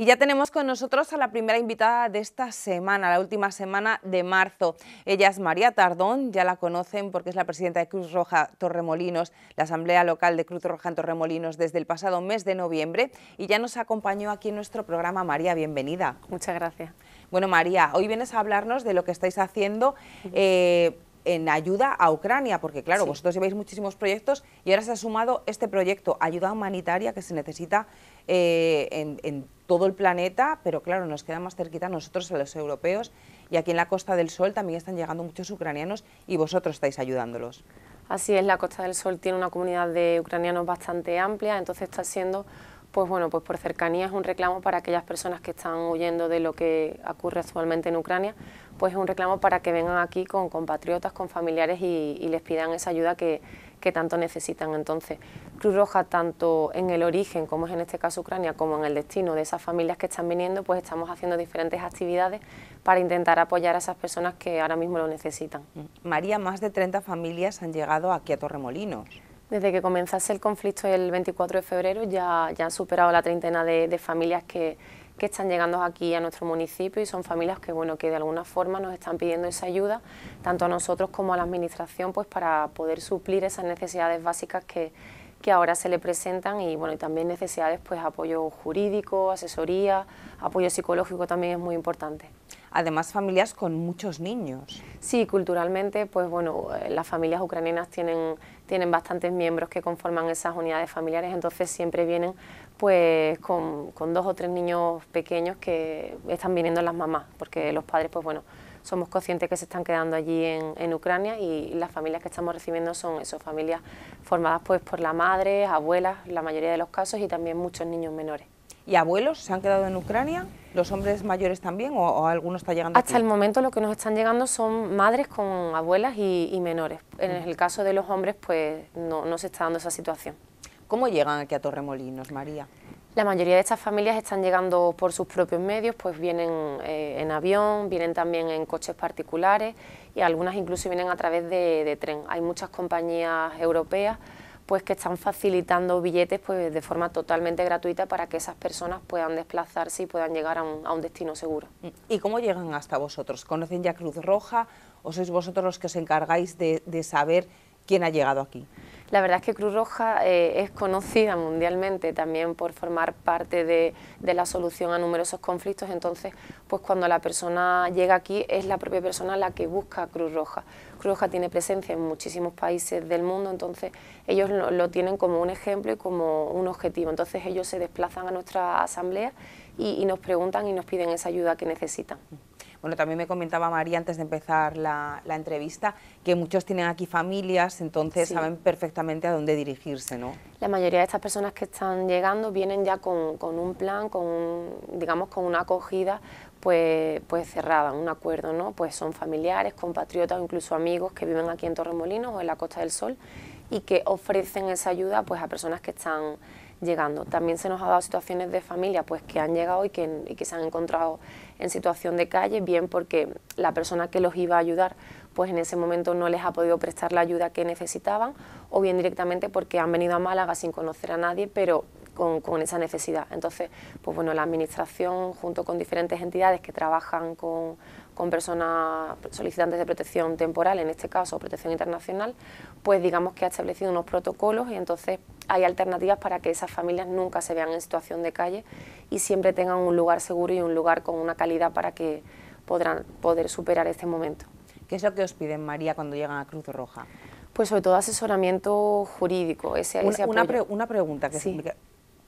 Y ya tenemos con nosotros a la primera invitada de esta semana, la última semana de marzo. Ella es María Tardón, ya la conocen porque es la presidenta de Cruz Roja Torremolinos, la asamblea local de Cruz Roja en Torremolinos desde el pasado mes de noviembre y ya nos acompañó aquí en nuestro programa. María, bienvenida. Muchas gracias. Bueno, María, hoy vienes a hablarnos de lo que estáis haciendo eh, en ayuda a Ucrania, porque claro, vosotros lleváis muchísimos proyectos y ahora se ha sumado este proyecto, ayuda humanitaria que se necesita eh, en, en, todo el planeta, pero claro, nos queda más cerquita nosotros a los europeos y aquí en la Costa del Sol también están llegando muchos ucranianos y vosotros estáis ayudándolos. Así es, la Costa del Sol tiene una comunidad de ucranianos bastante amplia, entonces está siendo pues bueno, pues por cercanía es un reclamo para aquellas personas que están huyendo de lo que ocurre actualmente en Ucrania, pues es un reclamo para que vengan aquí con compatriotas, con familiares y, les pidan esa ayuda que, que, tanto necesitan. Entonces, Cruz Roja, tanto en el origen, como es en este caso Ucrania, como en el destino de esas familias que están viniendo, pues estamos haciendo diferentes actividades para intentar apoyar a esas personas que ahora mismo lo necesitan. María, más de 30 familias han llegado aquí a Torremolinos. Desde que comenzase el conflicto el 24 de febrero ya, ya han superado la treintena de, familias que, están llegando aquí a nuestro municipio y son familias que, bueno, que de alguna forma nos están pidiendo esa ayuda, tanto a nosotros como a la Administración, pues para poder suplir esas necesidades básicas que, que ahora se le presentan y bueno también necesidades pues apoyo jurídico, asesoría, apoyo psicológico también es muy importante además familias con muchos niños. Sí, culturalmente, pues bueno, eh, las familias ucranianas tienen, tienen bastantes miembros que conforman esas unidades familiares, entonces siempre vienen pues con, dos o tres niños pequeños que están viniendo las mamás, porque los padres, pues bueno, somos conscientes que se están quedando allí en, Ucrania y las familias que estamos recibiendo son eso, familias formadas pues por la madre, abuelas, la mayoría de los casos y también muchos niños menores. ¿Y abuelos se han quedado en Ucrania? ¿Los hombres mayores también o, algunos está llegando? Hasta el momento lo que nos están llegando son madres con abuelas y, menores. En el caso de los hombres pues no, se está dando esa situación. ¿Cómo llegan aquí a Torremolinos, María? La mayoría de estas familias están llegando por sus propios medios, pues vienen eh, en avión, vienen también en coches particulares y algunas incluso vienen a través de tren. Hay muchas compañías europeas pues que están facilitando billetes pues de forma totalmente gratuita para que esas personas puedan desplazarse y puedan llegar a un, destino seguro. ¿Y cómo llegan hasta vosotros? ¿Conocen ya Cruz Roja o sois vosotros los que os encargáis de saber quién ha llegado aquí? La verdad es que Cruz Roja eh, es conocida mundialmente también por formar parte de, la solución a numerosos conflictos, entonces pues cuando la persona llega aquí es la propia persona la que busca Cruz Roja. Cruz Roja tiene presencia en muchísimos países del mundo, entonces ellos lo, tienen como un ejemplo y como un objetivo, entonces ellos se desplazan a nuestra asamblea y nos preguntan y nos piden esa ayuda que necesitan. Bueno, también me comentaba María antes de empezar la, entrevista que muchos tienen aquí familias, entonces saben perfectamente a dónde dirigirse, ¿no? La mayoría de estas personas que están llegando vienen ya con, con un plan, con digamos con una acogida pues, pues cerrada, un acuerdo, ¿no? Pues son familiares, compatriotas o incluso amigos que viven aquí en Torremolinos o en la Costa del Sol y que ofrecen esa ayuda pues a personas que están llegando. También se nos ha dado situaciones de familia pues, que han llegado y que, se han encontrado en situación de calle, bien porque la persona que los iba a ayudar pues en ese momento no les ha podido prestar la ayuda que necesitaban o bien directamente porque han venido a Málaga sin conocer a nadie, pero con, esa necesidad. Entonces, pues bueno, la Administración, junto con diferentes entidades que trabajan con, personas solicitantes de protección temporal, en este caso protección internacional, pues digamos que ha establecido unos protocolos y entonces hay alternativas para que esas familias nunca se vean en situación de calle y siempre tengan un lugar seguro y un lugar con una calidad para que podrán poder superar este momento. ¿Qué es lo que os piden, María, cuando llegan a Cruz Roja? Pues sobre todo asesoramiento jurídico. Ese, una, una, pregunta que sí.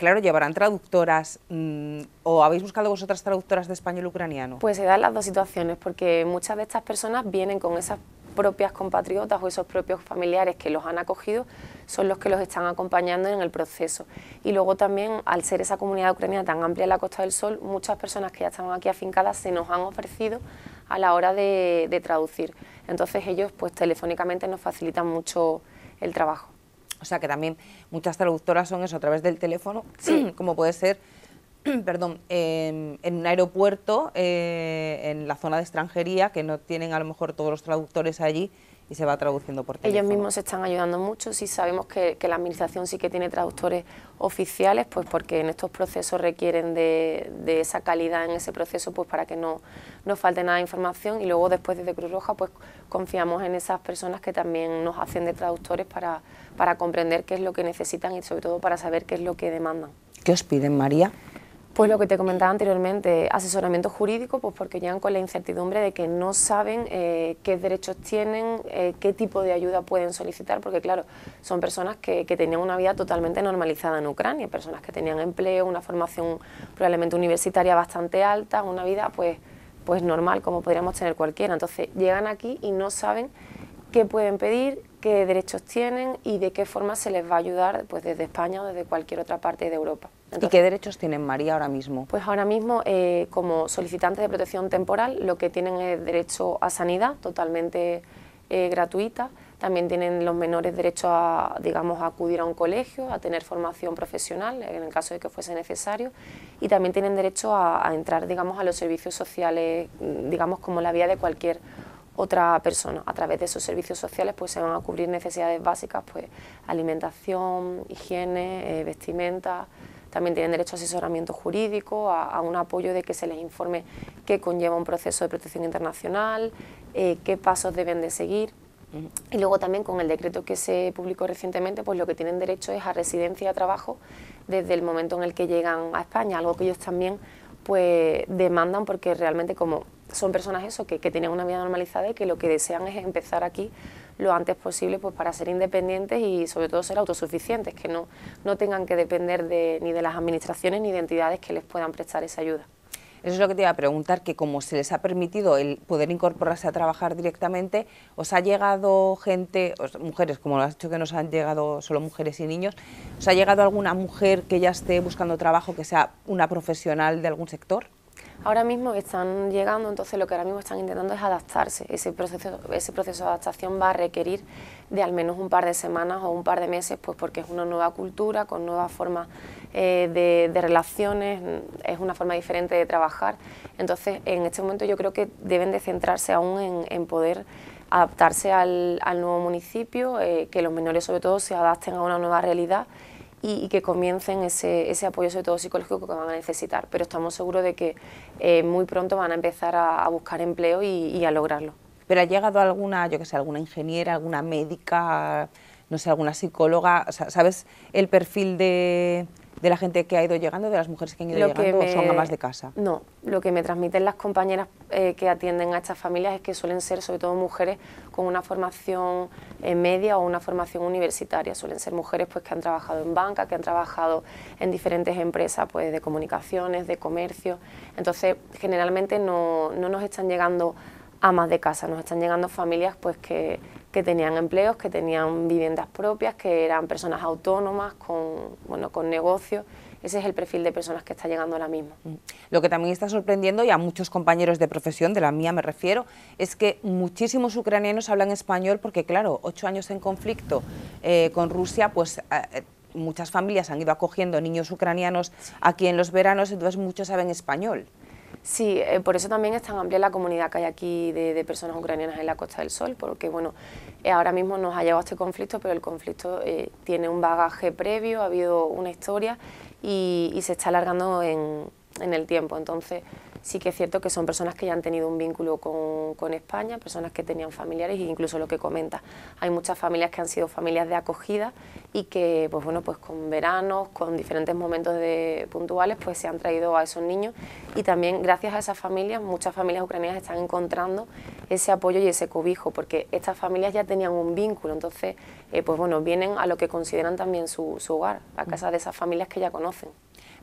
Claro, ¿llevarán traductoras mm, o habéis buscado vosotras traductoras de español ucraniano? Pues se dan las dos situaciones, porque muchas de estas personas vienen con esas propias compatriotas o esos propios familiares que los han acogido son los que los están acompañando en el proceso. Y luego también, al ser esa comunidad ucraniana tan amplia en la Costa del Sol, muchas personas que ya estaban aquí afincadas se nos han ofrecido a la hora de, de traducir. Entonces ellos pues telefónicamente nos facilitan mucho el trabajo. O sea que también muchas traductoras son eso a través del teléfono, como puede ser, perdón, en un aeropuerto, eh, en la zona de extranjería, que no tienen a lo mejor todos los traductores allí, y se va traduciendo por teléfono. Ellos mismos se están ayudando mucho, sí sabemos que, la Administración sí que tiene traductores oficiales, pues porque en estos procesos requieren de, esa calidad en ese proceso, pues para que no, no falte nada de información y luego después desde Cruz Roja, pues confiamos en esas personas que también nos hacen de traductores para, para comprender qué es lo que necesitan y sobre todo para saber qué es lo que demandan. ¿Qué os piden, María? Pues lo que te comentaba anteriormente, asesoramiento jurídico, pues porque llegan con la incertidumbre de que no saben eh, qué derechos tienen, eh, qué tipo de ayuda pueden solicitar, porque claro, son personas que, que, tenían una vida totalmente normalizada en Ucrania, personas que tenían empleo, una formación probablemente universitaria bastante alta, una vida pues, pues normal como podríamos tener cualquiera. Entonces llegan aquí y no saben qué pueden pedir, qué derechos tienen y de qué forma se les va a ayudar pues desde España o desde cualquier otra parte de Europa. ¿Y qué derechos tienen María ahora mismo? Pues ahora mismo, eh, como solicitantes de protección temporal, lo que tienen es derecho a sanidad totalmente eh, gratuita. También tienen los menores derecho a, digamos, acudir a un colegio, a tener formación profesional, en el caso de que fuese necesario, y también tienen derecho a, entrar, digamos, a los servicios sociales, digamos, como la vía de cualquier otra persona. A través de esos servicios sociales pues se van a cubrir necesidades básicas, pues alimentación, higiene, eh, vestimenta, también tienen derecho a asesoramiento jurídico, a, un apoyo de que se les informe qué conlleva un proceso de protección internacional, eh, qué pasos deben de seguir. Y luego también con el decreto que se publicó recientemente, pues lo que tienen derecho es a residencia y a trabajo desde el momento en el que llegan a España, algo que ellos también pues demandan porque realmente como son personas eso, que, que tienen una vida normalizada y que lo que desean es empezar aquí lo antes posible pues para ser independientes y sobre todo ser autosuficientes, que no, tengan que depender de, ni de las administraciones ni de entidades que les puedan prestar esa ayuda. Eso es lo que te iba a preguntar, que como se les ha permitido el poder incorporarse a trabajar directamente, ¿os ha llegado gente, mujeres, como lo has dicho que nos han llegado solo mujeres y niños, ¿os ha llegado alguna mujer que ya esté buscando trabajo, que sea una profesional de algún sector? ahora mismo están llegando, entonces lo que ahora mismo están intentando es adaptarse. Ese proceso, ese proceso de adaptación va a requerir de al menos un par de semanas o un par de meses, pues porque es una nueva cultura, con nuevas formas eh, de, relaciones, es una forma diferente de trabajar. Entonces, en este momento yo creo que deben de centrarse aún en, poder adaptarse al, nuevo municipio, eh, que los menores sobre todo se adapten a una nueva realidad y, que comiencen ese, apoyo, sobre todo psicológico, que van a necesitar. Pero estamos seguros de que eh, muy pronto van a empezar a, buscar empleo y, a lograrlo. ¿Pero ha llegado alguna, yo que sé, alguna ingeniera, alguna médica, no sé, alguna psicóloga? ¿Sabes el perfil de, de la gente que ha ido llegando, de las mujeres que han ido llegando, o son amas de casa? No, lo que me transmiten las compañeras eh, que atienden a estas familias es que suelen ser sobre todo mujeres con una formación eh, media o una formación universitaria, suelen ser mujeres pues que han trabajado en banca, que han trabajado en diferentes empresas pues de comunicaciones, de comercio, entonces generalmente no, no nos están llegando amas de casa, nos están llegando familias pues que que tenían empleos, que tenían viviendas propias, que eran personas autónomas con, bueno, con negocios. Ese es el perfil de personas que está llegando ahora mismo. Mm. Lo que también está sorprendiendo, y a muchos compañeros de profesión, de la mía me refiero, es que muchísimos ucranianos hablan español porque, claro, ocho años en conflicto eh, con Rusia, pues... Eh, muchas familias han ido acogiendo niños ucranianos aquí en los veranos, entonces muchos saben español. Sí, eh, por eso también es tan amplia la comunidad que hay aquí de, personas ucranianas en la Costa del Sol, porque bueno, eh, ahora mismo nos ha llegado este conflicto, pero el conflicto eh, tiene un bagaje previo, ha habido una historia y, se está alargando en, en el tiempo. Entonces, sí que es cierto que son personas que ya han tenido un vínculo con, España, personas que tenían familiares e incluso lo que comenta. Hay muchas familias que han sido familias de acogida y que, pues bueno, pues con veranos, con diferentes momentos de, puntuales, pues se han traído a esos niños y también gracias a esas familias, muchas familias ucranianas están encontrando ese apoyo y ese cobijo, porque estas familias ya tenían un vínculo, entonces, eh, pues bueno, vienen a lo que consideran también su, hogar, ...a casa de esas familias que ya conocen.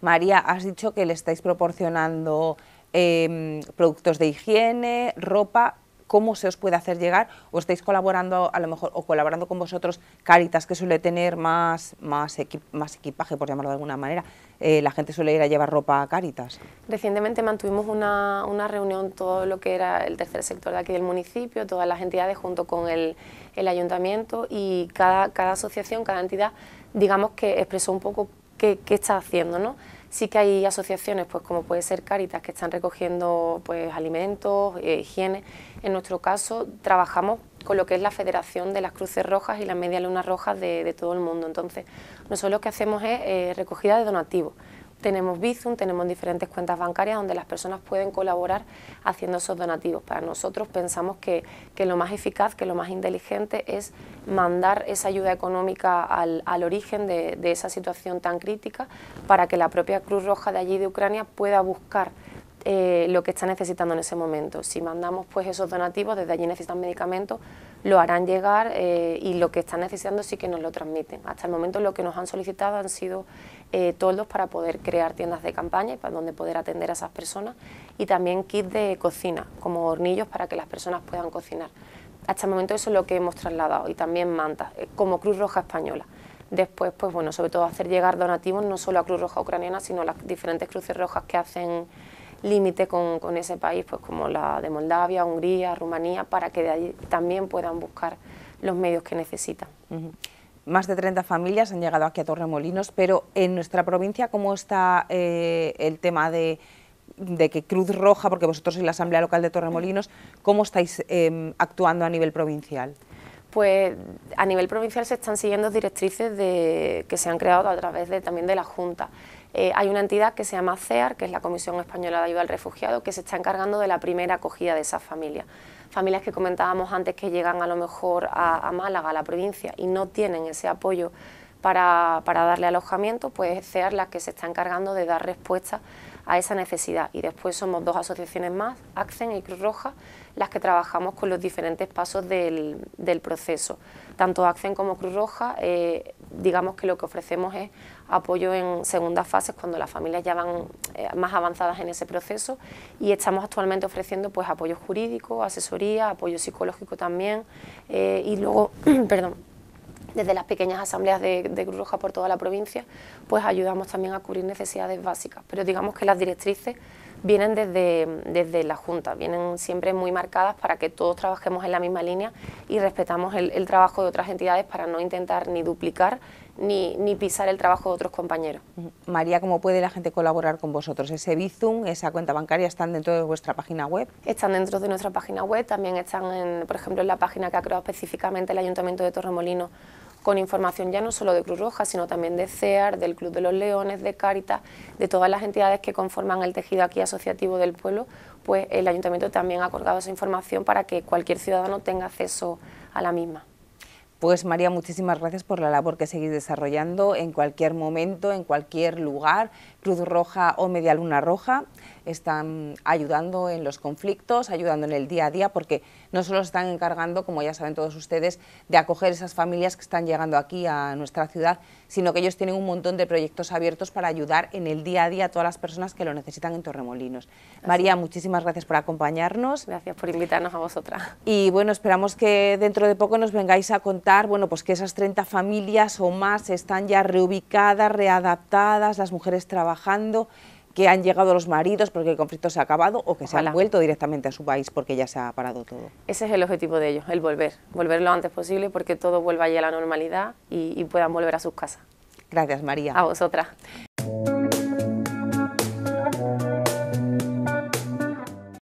María, has dicho que le estáis proporcionando Em, productos de higiene, ropa, cómo se os puede hacer llegar o estáis colaborando a lo mejor o colaborando con vosotros Caritas que suele tener más, equipaje por llamarlo de alguna manera eh, la gente suele ir a llevar ropa a Caritas Recientemente mantuvimos una, reunión todo lo que era el tercer sector de aquí del municipio, todas las entidades junto con el, ayuntamiento y cada, asociación, cada entidad digamos que expresó un poco qué, qué está haciendo ¿no? Sí que hay asociaciones, pues como puede ser Caritas, que están recogiendo pues alimentos, eh, higiene. En nuestro caso, trabajamos con lo que es la Federación de las Cruces Rojas y las Medias Lunas Rojas de, todo el mundo. Entonces, nosotros lo que hacemos es eh, recogida de donativos. Tenemos Bizum, tenemos diferentes cuentas bancarias donde las personas pueden colaborar haciendo esos donativos. Para nosotros pensamos que, lo más eficaz, que lo más inteligente es mandar esa ayuda económica al, origen de, esa situación tan crítica para que la propia Cruz Roja de allí de Ucrania pueda buscar eh, lo que está necesitando en ese momento. Si mandamos pues esos donativos, desde allí necesitan medicamentos, lo harán llegar eh, y lo que están necesitando sí que nos lo transmiten. Hasta el momento lo que nos han solicitado han sido eh, toldos para poder crear tiendas de campaña y para donde poder atender a esas personas y también kits de cocina, como hornillos para que las personas puedan cocinar. Hasta el momento eso es lo que hemos trasladado y también mantas, eh, como Cruz Roja Española después, pues bueno, sobre todo hacer llegar donativos no solo a Cruz Roja Ucraniana, sino a las diferentes Cruces Rojas que hacen límite con, ese país, pues como la de Moldavia, Hungría, Rumanía, para que de allí también puedan buscar los medios que necesitan. Más de 30 familias han llegado aquí a Torremolinos, pero en nuestra provincia, ¿cómo está eh, el tema de, que Cruz Roja, porque vosotros sois la Asamblea Local de Torremolinos, ¿cómo estáis em, actuando a nivel provincial? pues a nivel provincial se están siguiendo directrices que se han creado a través de, también de la Junta. Eh, hay una entidad que se llama CEAR, que es la Comisión Española de Ayuda al Refugiado, que se está encargando de la primera acogida de esas familias. Familias que comentábamos antes que llegan a lo mejor a, Málaga, a la provincia, y no tienen ese apoyo para, darle alojamiento, pues CEAR la que se está encargando de dar respuesta a esa necesidad. Y después somos dos asociaciones más, ACCEN y Cruz Roja, las que trabajamos con los diferentes pasos del, proceso. Tanto ACCEN como Cruz Roja eh, digamos que lo que ofrecemos es apoyo en segundas fases cuando las familias ya van eh, más avanzadas en ese proceso y estamos actualmente ofreciendo pues apoyo jurídico, asesoría, apoyo psicológico también eh, y luego, perdón, desde las pequeñas asambleas de, de, Roja por toda la provincia, pues ayudamos también a cubrir necesidades básicas. Pero digamos que las directrices vienen desde, desde la Junta, vienen siempre muy marcadas para que todos trabajemos en la misma línea y respetamos el, trabajo de otras entidades para no intentar ni duplicar ni, ni, pisar el trabajo de otros compañeros. María, ¿cómo puede la gente colaborar con vosotros? ¿Ese Bizum, esa cuenta bancaria están dentro de vuestra página web? Están dentro de nuestra página web, también están, por ejemplo, en la página que ha creado específicamente el Ayuntamiento de Torremolinos con información ya no solo de Cruz Roja, sino también de CEAR, del Club de los Leones, de Cáritas, de todas las entidades que conforman el tejido aquí asociativo del pueblo, pues el ayuntamiento también ha colgado esa información para que cualquier ciudadano tenga acceso a la misma. Pues María, muchísimas gracias por la labor que seguís desarrollando en cualquier momento, en cualquier lugar, Cruz Roja o Media Luna Roja están ayudando en los conflictos, ayudando en el día a día, porque no solo se están encargando, como ya saben todos ustedes, de acoger esas familias que están llegando aquí a nuestra ciudad, sino que ellos tienen un montón de proyectos abiertos para ayudar en el día a día a todas las personas que lo necesitan en Torremolinos. María, muchísimas gracias por acompañarnos. Gracias por invitarnos a vosotras. Y bueno, esperamos que dentro de poco nos vengáis a contar, bueno, pues que esas 30 familias o más están ya reubicadas, readaptadas, las mujeres trabajan que han llegado los maridos porque el conflicto se ha acabado o que se han vuelto directamente a su país porque ya se ha parado todo. Ese es el objetivo de ellos, el volver, volver lo antes posible porque todo vuelva ya a la normalidad y puedan volver a sus casas. Gracias María. A vosotras.